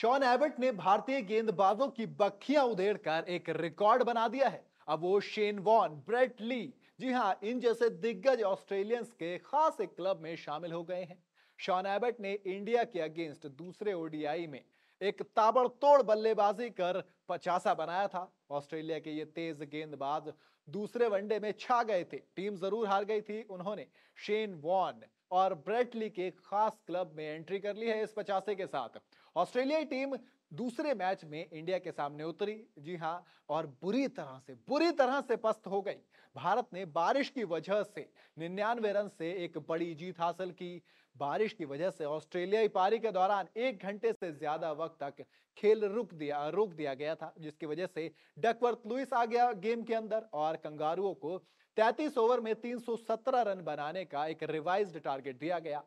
Shawn Abbott ने भारतीय गेंदबाजों की बखियां उधेड़कर एक रिकॉर्ड बना दिया है अब वो शेन वॉन ब्रेट ली जी हाँ इन जैसे दिग्गज ऑस्ट्रेलियंस के खास एक क्लब में शामिल हो गए हैं शॉन एबर्ट ने इंडिया के अगेंस्ट दूसरे ओडीआई में एक ताबड़तोड़ बल्लेबाजी कर पचासा बनाया था ऑस्ट्रेलिया के ये तेज गेंदबाज दूसरे वनडे में छा गए थे टीम जरूर हार गई थी उन्होंने शेन वॉन और ब्रेटली के खास क्लब में एंट्री कर ली है इस पचासे के साथ ऑस्ट्रेलियाई टीम दूसरे मैच में इंडिया के सामने उतरी जी हाँ और बुरी तरह से बुरी तरह से पस्त हो गई भारत ने बारिश की वजह से निन्यानवे रन से एक बड़ी जीत हासिल की बारिश की वजह से ऑस्ट्रेलियाई पारी के दौरान एक घंटे से ज्यादा वक्त तक खेल रुक दिया रोक दिया गया था जिसकी वजह से डकवर्थ लुइस आ गया गेम के अंदर और कंगारुओं को 33 ओवर में 317 रन बनाने का एक रिवाइज्ड टारगेट दिया गया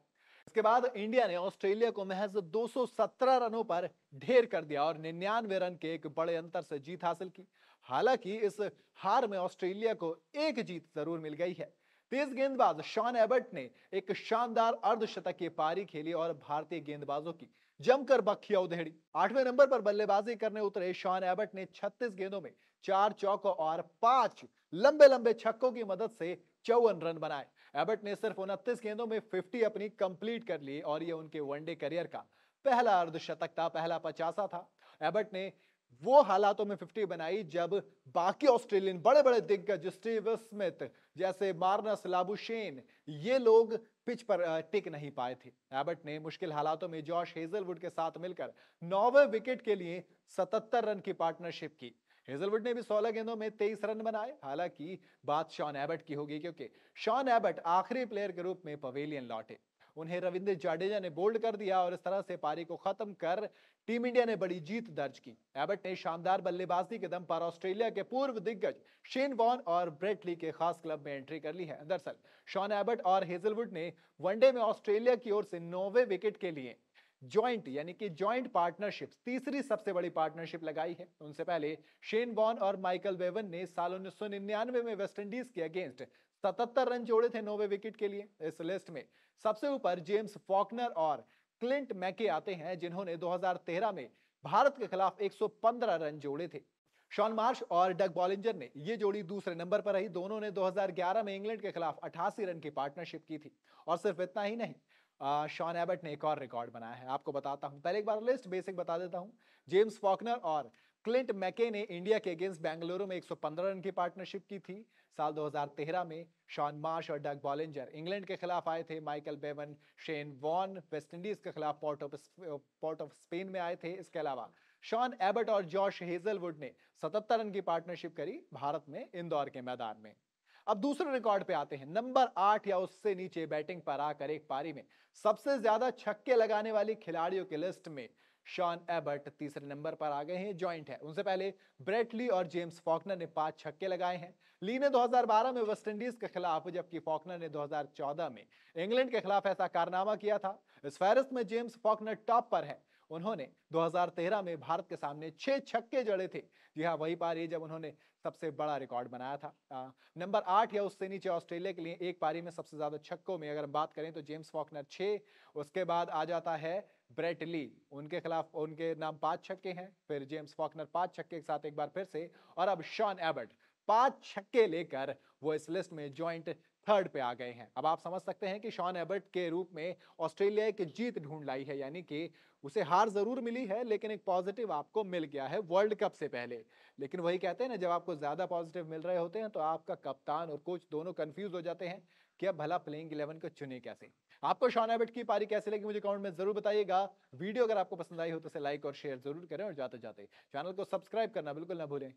इसके बाद इंडिया ने ऑस्ट्रेलिया को महज 217 रनों पर ढेर कर दिया और निन्यानवे रन के एक बड़े अंतर से जीत हासिल की हालांकि इस हार में ऑस्ट्रेलिया को एक जीत जरूर मिल गई है तेज गेंदबाज शॉन एबर्ट ने एक शानदार अर्धशतक की पारी खेली और भारतीय गेंदबाजों की जमकर बखिया उधेड़ी आठवें नंबर पर बल्लेबाजी करने उतरे शॉन एबर्ट ने 36 गेंदों में चार चौकों और पांच लंबे लंबे छक्कों की मदद से चौवन रन बनाए एबर्ट ने सिर्फ उनतीस गेंदों में 50 अपनी कंप्लीट कर ली और ये उनके वनडे करियर का पहला अर्धशतक था पहला पचासा था एबर्ट ने वो हालातों में 50 बनाई जब बाकी ऑस्ट्रेलियन बड़े बड़े दिग्गज स्टीव स्मिथ जैसे मार्नस लाबुशेन ये लोग पिच पर टिक नहीं पाए थे एबर्ट ने मुश्किल हालातों में जॉश हेजलवुड के साथ मिलकर नौवे विकेट के लिए 77 रन की पार्टनरशिप की हेजलवुड ने भी 16 गेंदों में 23 रन बनाए हालांकि बात शॉन एबट की होगी क्योंकि शॉन एबट आखिरी प्लेयर के रूप में पवेलियन लौटे उन्हें रविंद्र जाडेजा ने बोल्ड कर दिया और इस तरह से पारी को खत्म कर टीम इंडिया ने बड़ी जीत दर्ज की एबट ने शानदार बल्लेबाजी के दम पर ऑस्ट्रेलिया के पूर्व दिग्गज शेन वॉन और ब्रेटली के खास क्लब में एंट्री कर ली है दरअसल शॉन एबट और हेजलवुड ने वनडे में ऑस्ट्रेलिया की ओर से नौवे विकेट के लिए ज्वाइंट यानी कि ज्वाइंट पार्टनरशिप तीसरी सबसे बड़ी पार्टनरशिप लगाई है उनसे पहले शेन बॉन और माइकल वेवन ने साल उन्नीस में वेस्टइंडीज के अगेंस्ट सतहत्तर रन जोड़े थे नोवे विकेट के लिए इस लिस्ट में सबसे ऊपर जेम्स फॉकनर और क्लिंट मैके आते हैं जिन्होंने 2013 में भारत के खिलाफ 115 रन जोड़े थे शॉन मार्श और डग बॉलिंजर ने ये जोड़ी दूसरे नंबर पर रही दोनों ने 2011 में इंग्लैंड के खिलाफ 88 रन की पार्टनरशिप की थी और सिर्फ इतना ही नहीं शॉन एबट ने एक और रिकॉर्ड बनाया है आपको बताता हूँ पहले एक बार लिस्ट बेसिक बता देता हूँ जेम्स फॉकनर और क्लिंट मैके ने इंडिया के अगेंस्ट बेंगलुरु में 115 रन की पार्टनरशिप की थी साल 2013 में शॉन मार्श और डग बॉलेंजर इंग्लैंड के खिलाफ आए थे Michael Bevan Shane Warne Indies के खिलाफ Port of Port of Spain में आए थे इसके अलावा शॉन एबट और जॉश हेजलवुड ने 77 रन की पार्टनरशिप करी भारत में इंदौर के मैदान में अब दूसरे रिकॉर्ड पे आते हैं नंबर आठ या उससे नीचे बैटिंग पर आकर एक पारी में सबसे ज्यादा छक्के लगाने वाली खिलाड़ियों की लिस्ट में शॉन एबर्ट तीसरे नंबर पर आ गए हैं जॉइंट है उनसे पहले ब्रेटली और जेम्स फॉकनर ने पांच छक्के लगाए हैं ली ने 2012 में वेस्टइंडीज के खिलाफ जबकि फॉकनर ने 2014 में इंग्लैंड के खिलाफ ऐसा कारनामा किया था इस फहरिस्त में जेम्स फॉकनर टॉप पर है उन्होंने 2013 में भारत के सामने छह छक्के जड़े थे जी हाँ वही पारी जब उन्होंने सबसे बड़ा रिकॉर्ड बनाया था नंबर आठ या उससे नीचे ऑस्ट्रेलिया के लिए एक पारी में सबसे ज़्यादा छक्कों में अगर हम बात करें तो जेम्स फॉकनर छः उसके बाद आ जाता है ब्रेटली उनके खिलाफ उनके नाम पांच छक्के हैं फिर जेम्स फॉकनर पांच छक्के के साथ एक बार फिर से और अब शॉन एबर्ट पांच छक्के लेकर वो इस लिस्ट में ज्वाइंट थर्ड पे आ गए हैं अब आप समझ सकते हैं कि शॉन एबर्ट के रूप में ऑस्ट्रेलिया एक जीत ढूंढ लाई है यानी कि उसे हार जरूर मिली है लेकिन एक पॉजिटिव आपको मिल गया है वर्ल्ड कप से पहले लेकिन वही कहते हैं ना जब आपको ज़्यादा पॉजिटिव मिल रहे होते हैं तो आपका कप्तान और कोच दोनों कन्फ्यूज हो जाते हैं कि अब भला प्लेइंग इलेवन को चुने कैसे आपको शॉन एबर्ट की पारी कैसे लगी मुझे कमेंट में जरूर बताइएगा वीडियो अगर आपको पसंद आई हो तो उसे लाइक और शेयर जरूर करें और जाते जाते चैनल को सब्सक्राइब करना बिल्कुल ना भूलें